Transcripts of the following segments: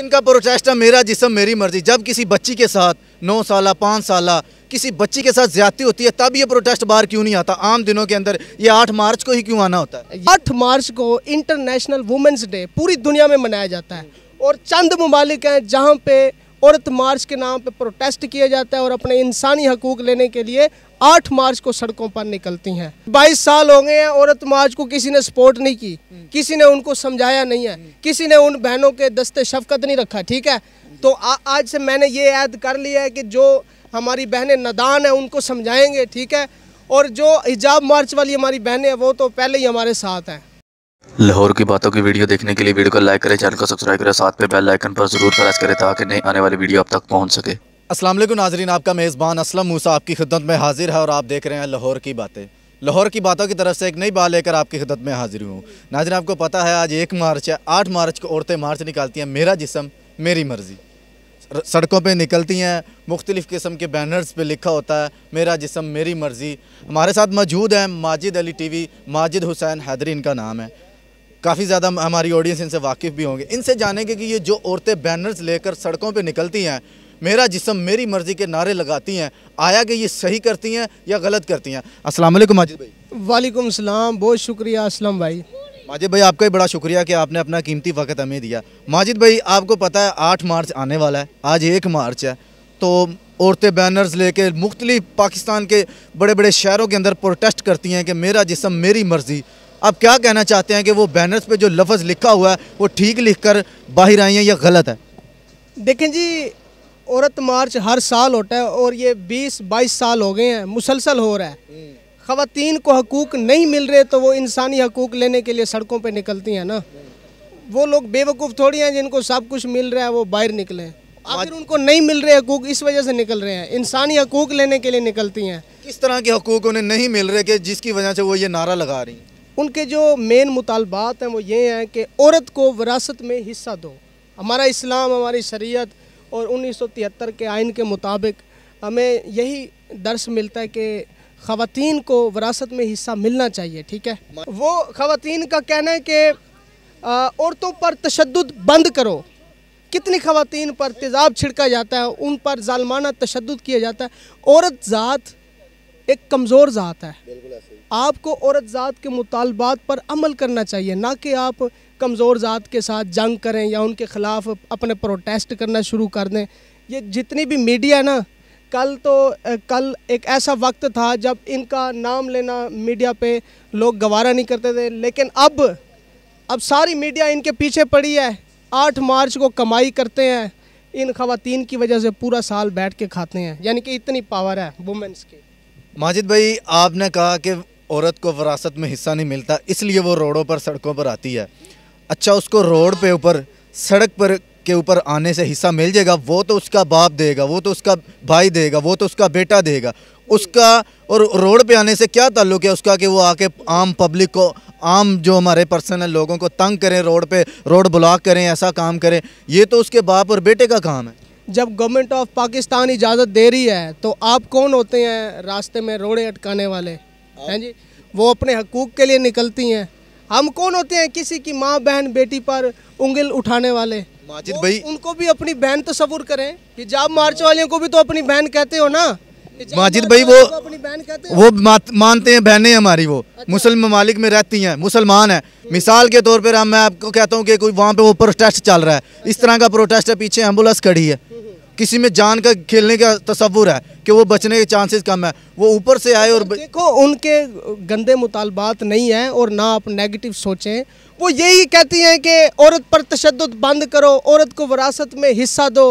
इनका प्रोटेस्ट है मेरा जिसम मेरी मर्जी जब किसी बच्ची के साथ नौ साल पाँच साल किसी बच्ची के साथ ज्यादा होती है तब ये प्रोटेस्ट बाहर क्यों नहीं आता आम दिनों के अंदर ये आठ मार्च को ही क्यों आना होता है आठ मार्च को इंटरनेशनल वुमेंस डे पूरी दुनिया में मनाया जाता है और चंद ममालिक हैं जहाँ पे औरत मार्च के नाम पर प्रोटेस्ट किया जाता है और अपने इंसानी हकूक लेने के लिए आठ मार्च को सड़कों पर निकलती हैं बाईस साल हो गए हैं औरत मार्च को किसी ने सपोर्ट नहीं की किसी ने उनको समझाया नहीं है किसी ने उन बहनों के दस्ते शफकत नहीं रखा ठीक है तो आ, आज से मैंने ये ऐद कर लिया है कि जो हमारी बहनें नदान हैं उनको समझाएंगे ठीक है और जो हिजाब मार्च वाली हमारी बहनें हैं वो तो पहले ही हमारे साथ हैं लाहौर की बातों की वीडियो देखने के लिए वीडियो को लाइक करें चैनल को सब्सक्राइब करें साथ में बेल आइकन पर जरूर प्रेस करें ताकि नई आने वाली वीडियो आप तक पहुंच सके अस्सलाम वालेकुम नाजरीन आपका मेज़बान असलम मूसा आपकी खिदमत में हाजिर है और आप देख रहे हैं लाहौर की बातें लाहौर की बातों की तरफ से एक नई बात लेकर आपकी खिदमत में हाजिर हूँ नाजरीन आपको पता है आज एक मार्च है आठ मार्च को औरतें मार्च निकालती हैं मेरा जिसम मेरी मर्ज़ी सड़कों पे निकलती हैं मुख्तलिफ़ किस्म के बैनर्स पे लिखा होता है मेरा जिसम मेरी मर्ज़ी हमारे साथ मौजूद हैं माजिद अली टीवी माजिद हुसैन हैदरी इनका नाम है काफ़ी ज़्यादा हमारी ऑडियंस इनसे वाकिफ़ भी होंगे इनसे जानेंगे कि ये जो औरतें बैनर्स लेकर सड़कों पर निकलती हैं मेरा जिसम मेरी मर्ज़ी के नारे लगाती हैं आया कि ये सही करती हैं या गलत करती हैं असलम माजिद भाई वालेकुम सलाम बहुत शुक्रिया असलम भाई माजिद भाई आपका ही बड़ा शुक्रिया कि आपने अपना कीमती वक्त हमें दिया माजिद भाई आपको पता है आठ मार्च आने वाला है आज एक मार्च है तो औरतें बैनर्स लेके मुख्तलिफ पाकिस्तान के बड़े बड़े शहरों के अंदर प्रोटेस्ट करती हैं कि मेरा जिसम मेरी मर्ज़ी आप क्या कहना चाहते हैं कि वो बैनर्स पे जो लफ्ज़ लिखा हुआ है वो ठीक लिख कर बाहर आई हैं या गलत है देखें जी औरत मार्च हर साल होता है और ये 20-22 साल हो गए हैं मुसलसल हो रहा है ख़वान को हकूक़ नहीं मिल रहे तो वो इंसानी हकूक़ लेने के लिए सड़कों पर निकलती हैं ना वो लोग बेवकूफ़ थोड़ी हैं जिनको सब कुछ मिल रहा है वो बाहर निकले आखिर उनको नहीं मिल रहे हकूक इस वजह से निकल रहे हैं इंसानी हकूक लेने के लिए निकलती हैं किस तरह के हकूक उन्हें नहीं मिल रहे कि जिसकी वजह से वो ये नारा लगा रही हैं उनके जो मेन मुतालबात हैं वो ये हैं कि औरत को विरासत में हिस्सा दो हमारा इस्लाम हमारी शरीयत और 1973 के आइन के मुताबिक हमें यही दर्श मिलता है कि ख़वान को विरासत में हिस्सा मिलना चाहिए ठीक है वो ख़वान का कहना है कि औरतों पर तशद बंद करो कितनी खातन पर तेज़ाब छिड़का जाता है उन पर जालमाना तशद किया जाता है औरत ज़ात एक कमज़ोर ज़ात है आपको औरत ज़ात के मुतालबात पर अमल करना चाहिए ना कि आप कमज़ोर ज़ात के साथ जंग करें या उनके ख़िलाफ़ अपने प्रोटेस्ट करना शुरू कर दें ये जितनी भी मीडिया ना कल तो कल एक ऐसा वक्त था जब इनका नाम लेना मीडिया पे लोग गवारा नहीं करते थे लेकिन अब अब सारी मीडिया इनके पीछे पड़ी है आठ मार्च को कमाई करते हैं इन खातन की वजह से पूरा साल बैठ के खाते हैं यानी कि इतनी पावर है वुमेंस की माजिद भाई आपने कहा कि औरत को वरासत में हिस्सा नहीं मिलता इसलिए वो रोडों पर सड़कों पर आती है अच्छा उसको रोड पे ऊपर सड़क पर के ऊपर आने से हिस्सा मिल जाएगा वो तो उसका बाप देगा वो तो उसका भाई देगा वो तो उसका बेटा देगा उसका और रोड पे आने से क्या ताल्लुक है उसका कि वो आके आम पब्लिक को आम जो हमारे पर्सनल लोगों को तंग करें रोड पे रोड ब्लॉक करें ऐसा काम करें ये तो उसके बाप और बेटे का काम है जब गवर्नमेंट ऑफ पाकिस्तान इजाज़त दे रही है तो आप कौन होते हैं रास्ते में रोड़े अटकाने वाले हैं जी वो अपने हकूक़ के लिए निकलती हैं हम कौन होते हैं किसी की माँ बहन बेटी पर उंगल उठाने वाले माजिद भाई उनको भी अपनी बहन तो सबूर करें जाब मार्च वालियों को भी तो अपनी बहन कहते हो ना माजिद भाई वो अपनी बहन कहते हो वो मानते हैं बहनें हमारी वो अच्छा। मुस्लिम ममालिक में रहती हैं मुसलमान है मिसाल के तौर पर हम मैं आपको कहता हूँ कि कोई वहाँ पे वो प्रोटेस्ट चल रहा है इस तरह का प्रोटेस्ट है पीछे एम्बुलेंस खड़ी है किसी में जान का खेलने का तस्वुर है कि वो बचने के चांसेस कम है वो ऊपर से आए और देखो उनके गंदे मुतालबात नहीं हैं और ना आप नेगेटिव सोचें वो यही कहती हैं कि औरत पर तशद बंद करो औरत को वरासत में हिस्सा दो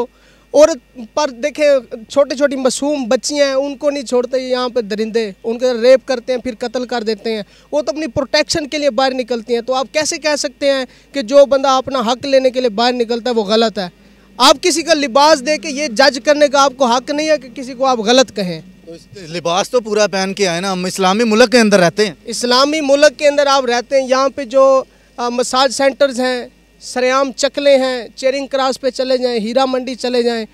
औरत पर देखे छोटी छोटी मासूम बच्चियाँ हैं उनको नहीं छोड़ते यहाँ पर दरिंदे उनके रेप करते हैं फिर कत्ल कर देते हैं वो तो अपनी प्रोटेक्शन के लिए बाहर निकलती हैं तो आप कैसे कह सकते हैं कि जो बंदा अपना हक लेने के लिए बाहर निकलता है वो गलत है आप किसी का लिबास दे के ये जज करने का आपको हक नहीं है कि किसी को आप गलत कहें तो लिबास तो पूरा पहन के आए ना हम इस्लामी मुल्क के अंदर रहते हैं इस्लामी मुल्क के अंदर आप रहते हैं यहाँ पे जो आ, मसाज सेंटर्स हैं सरेआम चकले हैं चेरिंग क्रॉस पे चले जाएं हीरा मंडी चले जाएं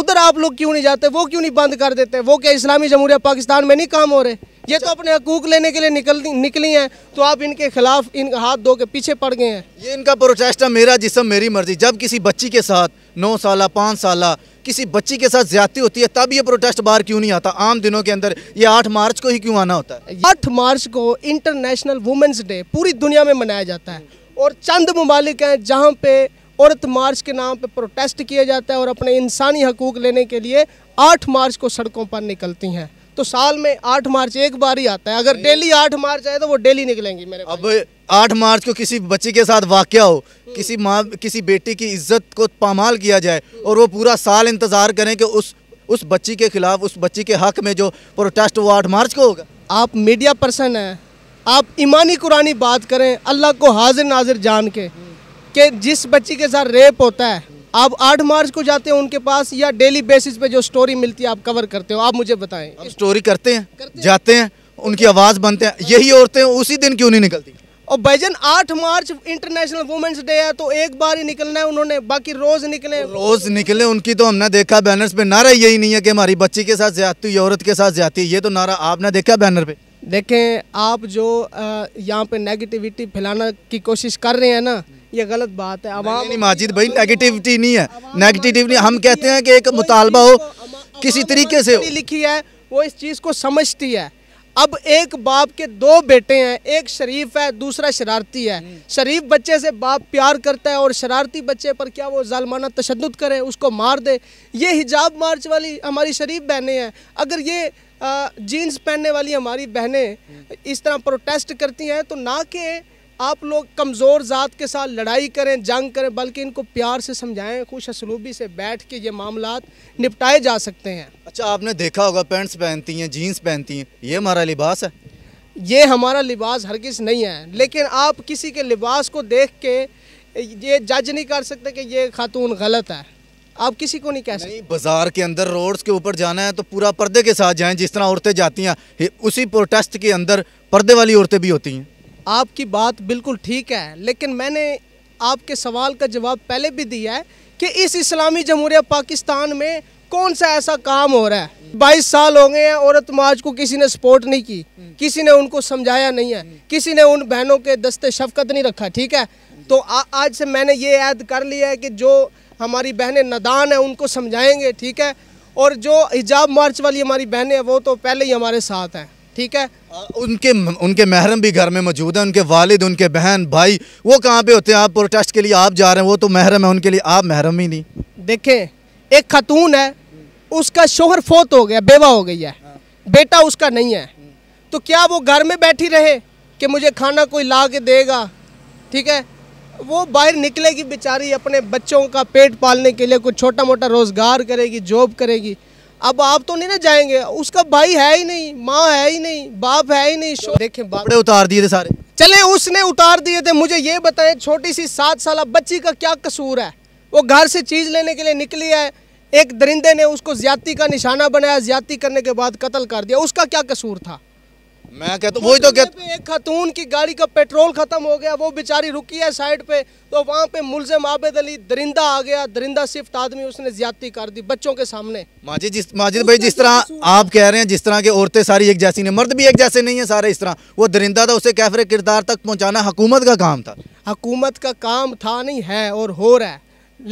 उधर आप लोग क्यों नहीं जाते वो क्यों नहीं बंद कर देते वो क्या इस्लामी जमहूरिया पाकिस्तान में नहीं काम हो रहे ये तो अपने हकूक लेने के लिए निकल निकली हैं तो आप इनके खिलाफ इन हाथ धो के पीछे पड़ गए हैं ये इनका प्रोटेस्ट है मेरा जिसम मेरी मर्जी जब किसी बच्ची के साथ नौ साल पाँच साल किसी बच्ची के साथ ज्यादा होती है तब ये प्रोटेस्ट बाहर क्यों नहीं आता आम दिनों के अंदर ये आठ मार्च को ही क्यों आना होता है आठ मार्च को इंटरनेशनल वुमेंस डे पूरी दुनिया में मनाया जाता है और चंद ममालिक हैं जहाँ पे औरत मार्च के नाम पे प्रोटेस्ट किया जाता है और अपने इंसानी हकूक लेने के लिए आठ मार्च को सड़कों पर निकलती हैं तो साल में आठ मार्च एक बार ही आता है अगर डेली आठ मार्च आए तो वो डेली निकलेंगी मेरे अब आठ मार्च को किसी बच्ची के साथ वाक्य हो किसी माँ किसी बेटी की इज्जत को पामाल किया जाए और वो पूरा साल इंतज़ार करें कि उस उस बच्ची के खिलाफ उस बच्ची के हक में जो प्रोटेस्ट वो आठ मार्च को होगा आप मीडिया पर्सन हैं आप ईमानी कुरानी बात करें अल्लाह को हाजिर नाजिर जान के कि जिस बच्ची के साथ रेप होता है आप आठ मार्च को जाते हो उनके पास या डेली बेसिस पे जो स्टोरी मिलती है आप कवर करते हो आप मुझे बताएं स्टोरी करते हैं करते जाते हैं उनकी आवाज़ बनते हैं यही औरतें उसी दिन क्यों नहीं निकलती और भजन 8 मार्च इंटरनेशनल वुमेन्स डे है तो एक बार ही निकलना है उन्होंने बाकी रोज निकले रोज निकले उनकी तो हमने देखा बैनर पे नारा यही नहीं है कि हमारी बच्ची के साथ ज्यादा औरत के साथ ज्यादा ये तो नारा आपने देखा बैनर पे देखें आप जो यहाँ पे नेगेटिविटी फैलाने की कोशिश कर रहे हैं ना ये गलत बात है आवाम नहीं माजिद भाई नेगेटिविटी नहीं है नेगेटिव नहीं हम कहते हैं कि एक मुतालबा हो किसी तरीके से लिखी है वो इस चीज़ को समझती है अब एक बाप के दो बेटे हैं एक शरीफ है दूसरा शरारती है हम्म। शरीफ बच्चे से बाप प्यार करता है और शरारती बच्चे पर क्या वो जालमाना तशद करे उसको मार दे ये हिजाब मार्च वाली हमारी शरीफ बहनें हैं अगर ये जीन्स पहनने वाली हमारी बहनें हम्म। इस तरह प्रोटेस्ट करती हैं तो ना के आप लोग कमज़ोर ज़ात के साथ लड़ाई करें जंग करें बल्कि इनको प्यार से समझाएं खुश असलूबी से बैठ के ये मामला निपटाए जा सकते हैं अच्छा आपने देखा होगा पैंट्स पहनती हैं जीन्स पहनती हैं ये हमारा लिबास है ये हमारा लिबास किस नहीं है लेकिन आप किसी के लिबास को देख के ये जज नहीं कर सकते कि ये खातून गलत है आप किसी को नहीं कह सकते बाजार के अंदर रोड्स के ऊपर जाना है तो पूरा पर्दे के साथ जाएं जिस तरह औरतें जाती हैं उसी प्रोटेस्ट के अंदर पर्दे वाली औरतें भी होती हैं आपकी बात बिल्कुल ठीक है लेकिन मैंने आपके सवाल का जवाब पहले भी दिया है कि इस इस्लामी जमहूरिया पाकिस्तान में कौन सा ऐसा काम हो रहा है बाईस साल हो गए हैं औरत माज को किसी ने सपोर्ट नहीं की किसी ने उनको समझाया नहीं है किसी ने उन बहनों के दस्ते शफकत नहीं रखा ठीक है तो आ, आज से मैंने ये ऐद कर लिया है कि जो हमारी बहनें नदान हैं उनको समझाएंगे ठीक है और जो हिजाब मार्च वाली हमारी बहनें हैं वो तो पहले ही हमारे साथ हैं ठीक है उनके उनके महरम भी घर में मौजूद हैं उनके वालिद उनके बहन भाई वो कहाँ पे होते हैं आप प्रोटेस्ट के लिए आप जा रहे हैं वो तो महरम है उनके लिए आप महरम ही नहीं देखें एक खतून है उसका शोहर फोत हो गया बेवा हो गई है बेटा उसका नहीं है तो क्या वो घर में बैठी रहे कि मुझे खाना कोई ला के देगा ठीक है वो बाहर निकलेगी बेचारी अपने बच्चों का पेट पालने के लिए कुछ छोटा मोटा रोज़गार करेगी जॉब करेगी अब आप तो नहीं ना जाएंगे उसका भाई है ही नहीं माँ है ही नहीं बाप है ही नहीं देखे बाप उतार दिए थे सारे चले उसने उतार दिए थे मुझे ये बताएं छोटी सी सात साल बच्ची का क्या कसूर है वो घर से चीज़ लेने के लिए निकली है एक दरिंदे ने उसको ज्यादा का निशाना बनाया ज्यादा करने के बाद कत्ल कर दिया उसका क्या कसूर था मैं कहता हूँ वही तो कहता एक खातून की गाड़ी का पेट्रोल खत्म हो गया वो बेचारी रुकी है साइड पे तो वहाँ पे मुलजम आबेद अली दरिंदा आ गया दरिंदा सिफ्ट आदमी उसने ज्यादा कर दी बच्चों के सामने माजिद जिस माजिद भाई जिस तरह आप कह रहे हैं जिस तरह की औरतें सारी एक जैसी नहीं मर्द भी एक जैसे नहीं है सारे इस तरह वो दरिंदा था उसे कैफरे किरदार तक पहुँचाना हुकूमत का काम था हकूमत का काम था नहीं है और हो रहा है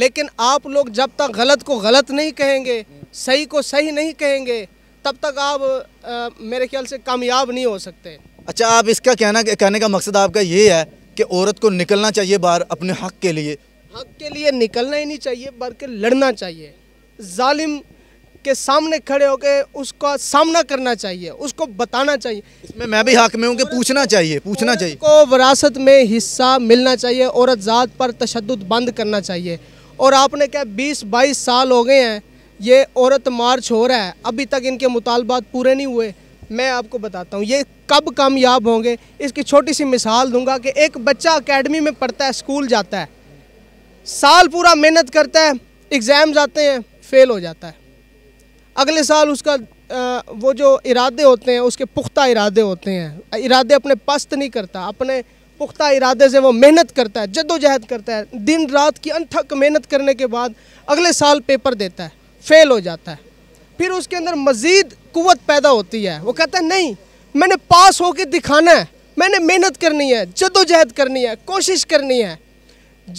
लेकिन आप लोग जब तक गलत को गलत नहीं कहेंगे सही को सही नहीं कहेंगे तब तक आप आ, मेरे ख्याल से कामयाब नहीं हो सकते अच्छा आप इसका कहना कहने का मकसद आपका ये है कि औरत को निकलना चाहिए बाहर अपने हक के लिए हक के लिए निकलना ही नहीं चाहिए बल्कि लड़ना चाहिए जालिम के सामने खड़े होकर उसका सामना करना चाहिए उसको बताना चाहिए इसमें मैं भी हक में हूँ कि पूछना चाहिए पूछना चाहिए को विरासत में हिस्सा मिलना चाहिए औरत ज़ात पर तशद बंद करना चाहिए और आपने क्या बीस बाईस साल हो गए हैं ये औरत मार्च हो रहा है अभी तक इनके मुतालबात पूरे नहीं हुए मैं आपको बताता हूँ ये कब कामयाब होंगे इसकी छोटी सी मिसाल दूंगा कि एक बच्चा अकेडमी में पढ़ता है स्कूल जाता है साल पूरा मेहनत करता है एग्ज़ाम जाते हैं फेल हो जाता है अगले साल उसका वो जो इरादे होते हैं उसके पुख्ता इरादे होते हैं इरादे अपने पस्त नहीं करता अपने पुख्ता इरादे से वो मेहनत करता है जद्दोजहद करता है दिन रात की अनथक मेहनत करने के बाद अगले साल पेपर देता है फेल हो जाता है फिर उसके अंदर मज़ीद कुत पैदा होती है वो कहता है नहीं मैंने पास होके दिखाना है मैंने मेहनत करनी है जदोजहद करनी है कोशिश करनी है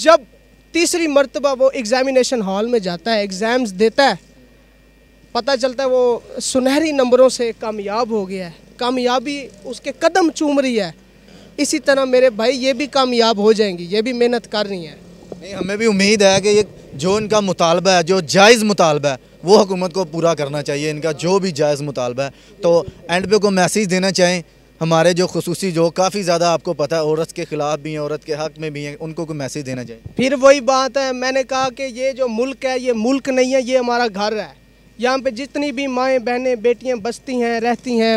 जब तीसरी मरतबा वो एग्ज़ामिनेशन हॉल में जाता है एग्ज़ाम्स देता है पता चलता है वो सुनहरी नंबरों से कामयाब हो गया है कामयाबी उसके कदम चूम रही है इसी तरह मेरे भाई ये भी कामयाब हो जाएंगी ये भी मेहनत कर रही है नहीं हमें भी उम्मीद है कि ये जो इनका मुतालबा है जो जायज़ मुतालबा है वो हुकूमत को पूरा करना चाहिए इनका जो भी जायज़ मुतालबा है तो एंड पे को मैसेज देना चाहें हमारे जो खसूस जो काफ़ी ज़्यादा आपको पता है औरत के ख़िलाफ़ भी हैं औरत के हक़ में भी हैं उनको कोई मैसेज देना चाहिए फिर वही बात है मैंने कहा कि ये जो मुल्क है ये मुल्क नहीं है ये हमारा घर है यहाँ पे जितनी भी माएँ बहनें बेटियाँ बसती हैं रहती हैं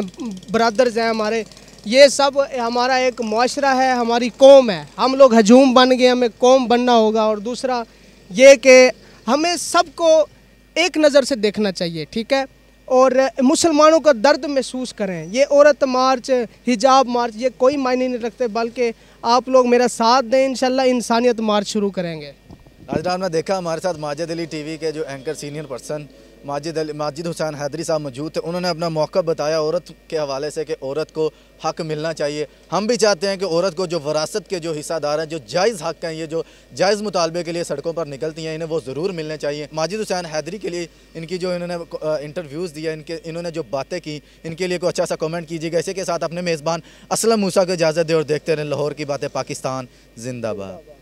ब्रदर्स हैं हमारे ये सब हमारा एक माशरा है हमारी कौम है हम लोग हजूम बन गए हमें कौम बनना होगा और दूसरा ये कि हमें सबको एक नज़र से देखना चाहिए ठीक है और मुसलमानों का दर्द महसूस करें ये औरत मार्च हिजाब मार्च ये कोई मायने नहीं रखते बल्कि आप लोग मेरा साथ दें इंशाल्लाह इंसानियत मार्च शुरू करेंगे आज रात में देखा हमारे साथ माजिद अली टीवी के जो anchor senior person Majid Majid Hussain Haidari साहब मौजूद थे उन्होंने अपना मौका बताया औरत के हवाले से कि औरत को हक मिलना चाहिए हम भी चाहते हैं कि औरत को जो वरासत के जो हिस्सादार हैं जो जायज़ हक हैं ये जो जायज़ मुतालबे के लिए सड़कों पर निकलती हैं इन्हें वो ज़रूर मिलने चाहिए माजिद हुसैन हैदरी के लिए इनकी जो इन्होंने इंटरव्यूज़ दिया इनके इन्होंने जो बातें की इनके लिए कोई अच्छा सा कमेंट कीजिएगा इसी के साथ अपने मेज़बान असलम मूसा को इजाज़त दे और देखते रहें लाहौर की बातें पाकिस्तान जिंदाबाद